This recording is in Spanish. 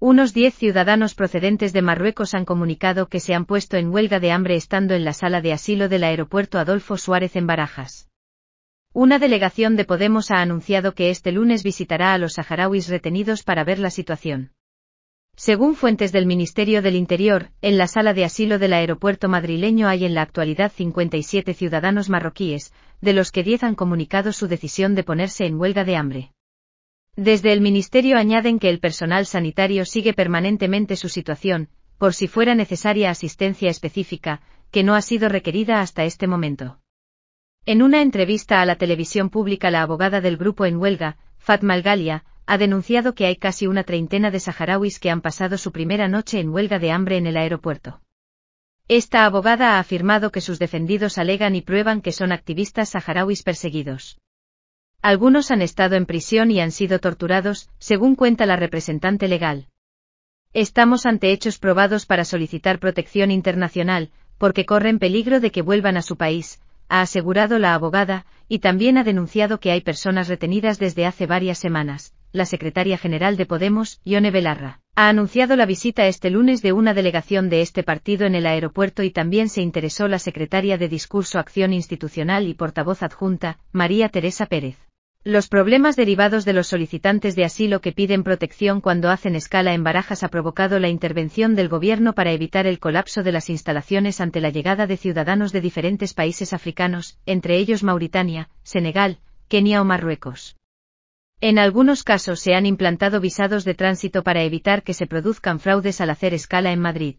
Unos 10 ciudadanos procedentes de Marruecos han comunicado que se han puesto en huelga de hambre estando en la sala de asilo del aeropuerto Adolfo Suárez en Barajas. Una delegación de Podemos ha anunciado que este lunes visitará a los saharauis retenidos para ver la situación. Según fuentes del Ministerio del Interior, en la sala de asilo del aeropuerto madrileño hay en la actualidad 57 ciudadanos marroquíes, de los que 10 han comunicado su decisión de ponerse en huelga de hambre. Desde el Ministerio añaden que el personal sanitario sigue permanentemente su situación, por si fuera necesaria asistencia específica, que no ha sido requerida hasta este momento. En una entrevista a la televisión pública, la abogada del grupo en huelga, Fatma Galia, ha denunciado que hay casi una treintena de saharauis que han pasado su primera noche en huelga de hambre en el aeropuerto. Esta abogada ha afirmado que sus defendidos alegan y prueban que son activistas saharauis perseguidos. Algunos han estado en prisión y han sido torturados, según cuenta la representante legal. Estamos ante hechos probados para solicitar protección internacional, porque corren peligro de que vuelvan a su país, ha asegurado la abogada, y también ha denunciado que hay personas retenidas desde hace varias semanas. La secretaria general de Podemos, Ione Belarra, ha anunciado la visita este lunes de una delegación de este partido en el aeropuerto y también se interesó la secretaria de Discurso Acción Institucional y portavoz adjunta, María Teresa Pérez. Los problemas derivados de los solicitantes de asilo que piden protección cuando hacen escala en Barajas ha provocado la intervención del gobierno para evitar el colapso de las instalaciones ante la llegada de ciudadanos de diferentes países africanos, entre ellos Mauritania, Senegal, Kenia o Marruecos. En algunos casos se han implantado visados de tránsito para evitar que se produzcan fraudes al hacer escala en Madrid.